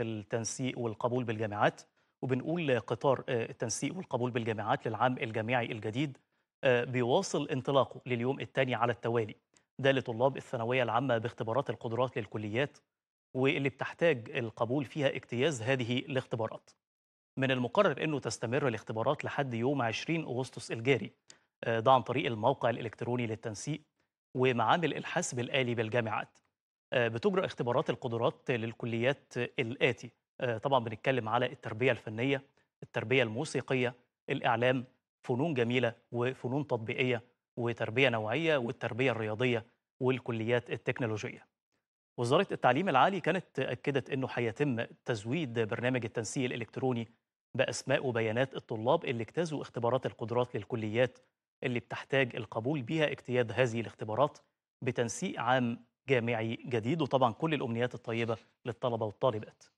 التنسيق والقبول بالجامعات وبنقول قطار آه، التنسيق والقبول بالجامعات للعام الجامعي الجديد آه، بيواصل انطلاقه لليوم الثاني على التوالي ده لطلاب الثانويه العامه باختبارات القدرات للكليات واللي بتحتاج القبول فيها اجتياز هذه الاختبارات من المقرر انه تستمر الاختبارات لحد يوم 20 اغسطس الجاري آه، ده عن طريق الموقع الالكتروني للتنسيق ومعامل الحاسب الالي بالجامعات آه، بتجرى اختبارات القدرات للكليات الآتي آه، طبعا بنتكلم على التربية الفنية التربية الموسيقية الإعلام فنون جميلة وفنون تطبيقية وتربية نوعية والتربية الرياضية والكليات التكنولوجية وزارة التعليم العالي كانت أكدت أنه هيتم تزويد برنامج التنسيق الإلكتروني بأسماء وبيانات الطلاب اللي اجتازوا اختبارات القدرات للكليات اللي بتحتاج القبول بها اجتياز هذه الاختبارات بتنسيق عام جامعي جديد وطبعا كل الأمنيات الطيبة للطلبة والطالبات